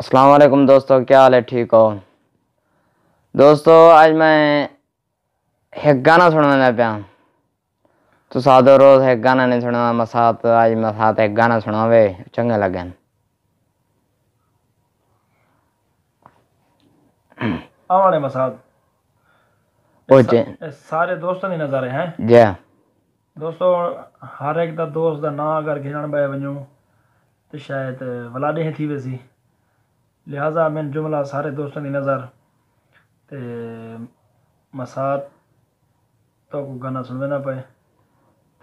अस्सलाम वालेकुम दोस्तों क्या हाल है ठीक हो दोस्तों आज मैं एक गाना सुनने लग पाया तो सादो रोज़ एक गाना नहीं सुना मैं साथ आज मैं साथ एक गाना सुना वे चंगे लगे आवाने मसाद पहुंचे सारे दोस्तों दी नज़र हैं जी दोस्तों हर एक दा दोस्त दा ना अगर गिनण बए वञूं त शायदि वलाॾे थी वेसी लिहाजा मैं जुमला सारे दोस्तों की नज़र तो मसात तो गाना सुन देना पे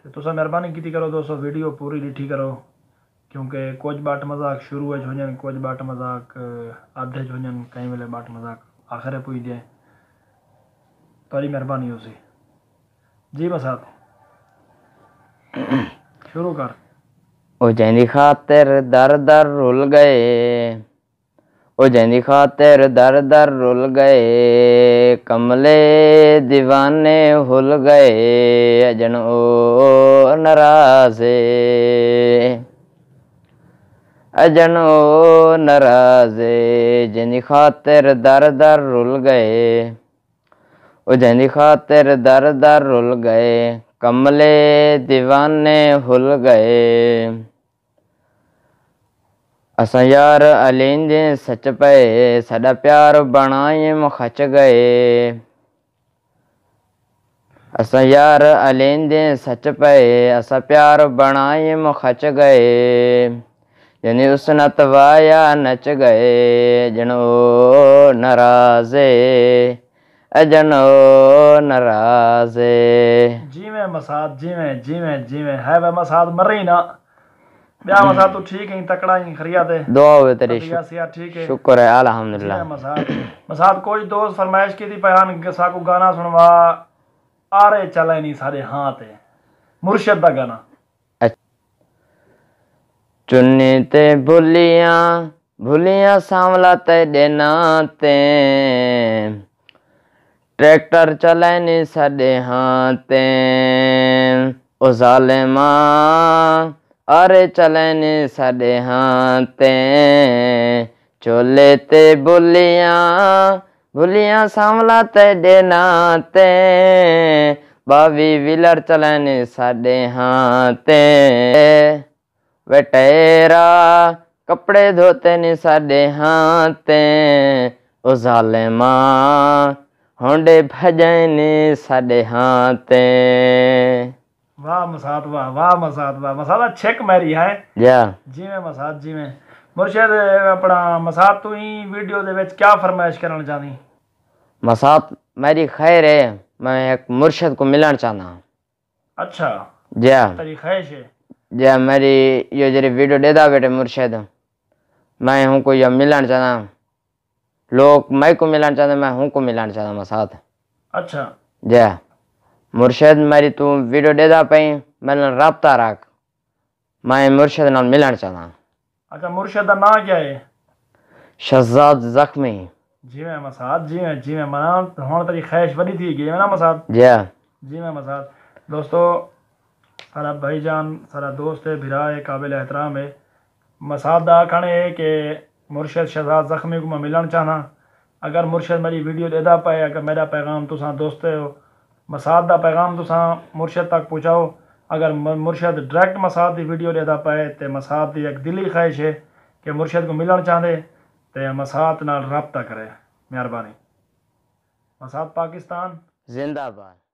तो तुम मेहरबानी की करो दोस्तों वीडियो पूरी डिठी करो क्योंकि कुछ बाट मजाक शुरू हो जन कुछ बाट मजाक आधे हो जन कई वेले बाट मजाक आखिर पुज जाए तारी मेहरबानी उसी जी मसात शुरू कर ओ जैनी खातिर दर दर रुल गए ओ जंदी खातिर दर दर रुल गए कमले दीवाने हुल गए अजन ओ नाराजे अजन ओ नाराजे जंदी खातिर दर दर रुल गए ओ खातिर दर दर रुल गए कमले दीवाने हुल गए असां यार अलींदे सच पए सॼा प्यार खच गए असां यार अलींदे सच पए असां प्यार बणाईम खच गए यानी उस नत वाया नच गए जनो नाराज़े अजनो नाराज़ ना ब्याह हम्म। मसा तो ठीक है तकड़ा ही खरिया दे दुआ होवे तेरी तो ठीक है शुक्र है अल्हम्दुलिल्लाह हाँ, मसाद मसाद कोई दोस्त फरमाइश की थी पयान साकू गाना सुनवा आ रहे चले नहीं सारे हाथ है मुर्शद का गाना चुन्नी ते भुलिया भुलिया सांवला ते देना ते ट्रैक्टर चले नहीं साडे हाथ ओ जालिमा अरे चलन साडे हाथे चोले ते बुलिया बुलिया सांवला तेडे नाते बावी विलर चलन साडे हाथे वटेरा कपड़े धोते नी साडे हाथे उजाले माँ होंडे भजन साडे हाथ वाह मसाद वाह वाह मसाद वाह मसादा छक मारी है जिवें मसाद जिवें मुर्शिद अपना मसाद तू ही वीडियो दे विच क्या फरमाइश करना चाहनी मसाद मेरी खैर है मैं एक मुर्शिद को मिलन चाहना अच्छा जी तेरी ख्वाहिश है जी मेरी ये जरी वीडियो दे दा बेटे मुर्शिद मैं हूं को ये मिलन चाहना लोग मैं को मिलन चाहते मैं हूं को मिलन चाहना मसाद अच्छा जी मुर्शद मेरी तू वीडियो दे दा पई मैं रबता रख मैं मुर्शद नाल मिलन चाहना अच्छा मुर्शद दा नाम क्या है शहजाद जख्मी जी मैं मसाद जी मैं जी मैं मना हुन तेरी ख्वाहिश बड़ी थी गई ना मसाद जी जी मैं मसाद दोस्तों सारा भाईजान सारा दोस्त है भिरा है काबिल एहतराम है मसाद दा आखण है के मुर्शद शहजाद जख्मी को मैं मिलन चाहना अगर मुर्शद मेरी वीडियो देदा पाए अगर मेरा पैगाम तुसा दोस्त हो मसाद का पैगाम तुसा मुर्शद तक पहुँचाओ अगर मुर्शद डायरेक्ट मसाद की वीडियो लेता पाए तो मसाद की एक दिली ख्वाहिश है कि मुर्शद को मिलना चाहते तो मसाद नाल रबता करे मेहरबानी मसाद पाकिस्तान जिंदाबाद